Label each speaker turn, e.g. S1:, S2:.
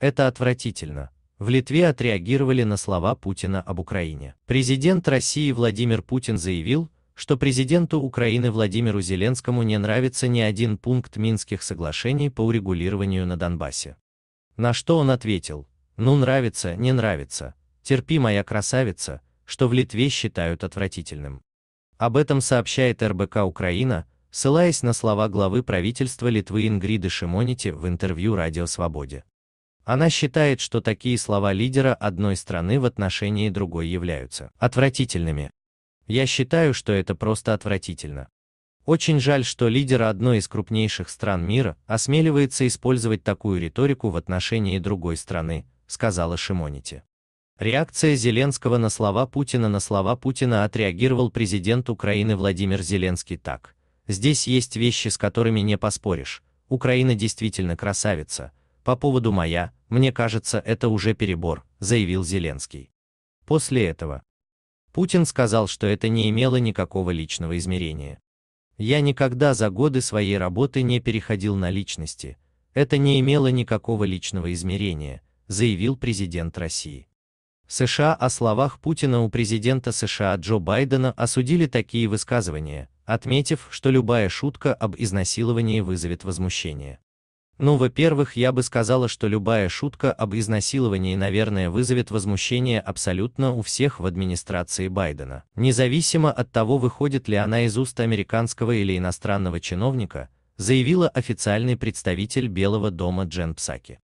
S1: Это отвратительно. В Литве отреагировали на слова Путина об Украине. Президент России Владимир Путин заявил, что президенту Украины Владимиру Зеленскому не нравится ни один пункт Минских соглашений по урегулированию на Донбассе. На что он ответил, ну нравится, не нравится, терпи моя красавица, что в Литве считают отвратительным. Об этом сообщает РБК Украина, ссылаясь на слова главы правительства Литвы Ингриды Шимонити в интервью Радио Свободе. Она считает, что такие слова лидера одной страны в отношении другой являются отвратительными. Я считаю, что это просто отвратительно. Очень жаль, что лидер одной из крупнейших стран мира осмеливается использовать такую риторику в отношении другой страны, сказала Шимонити. Реакция Зеленского на слова Путина на слова Путина отреагировал президент Украины Владимир Зеленский так. Здесь есть вещи, с которыми не поспоришь. Украина действительно красавица, по поводу моя, мне кажется, это уже перебор, заявил Зеленский. После этого Путин сказал, что это не имело никакого личного измерения. Я никогда за годы своей работы не переходил на личности, это не имело никакого личного измерения, заявил президент России. США о словах Путина у президента США Джо Байдена осудили такие высказывания, отметив, что любая шутка об изнасиловании вызовет возмущение. Ну, во-первых, я бы сказала, что любая шутка об изнасиловании, наверное, вызовет возмущение абсолютно у всех в администрации Байдена. Независимо от того, выходит ли она из уст американского или иностранного чиновника, заявила официальный представитель Белого дома Джен Псаки.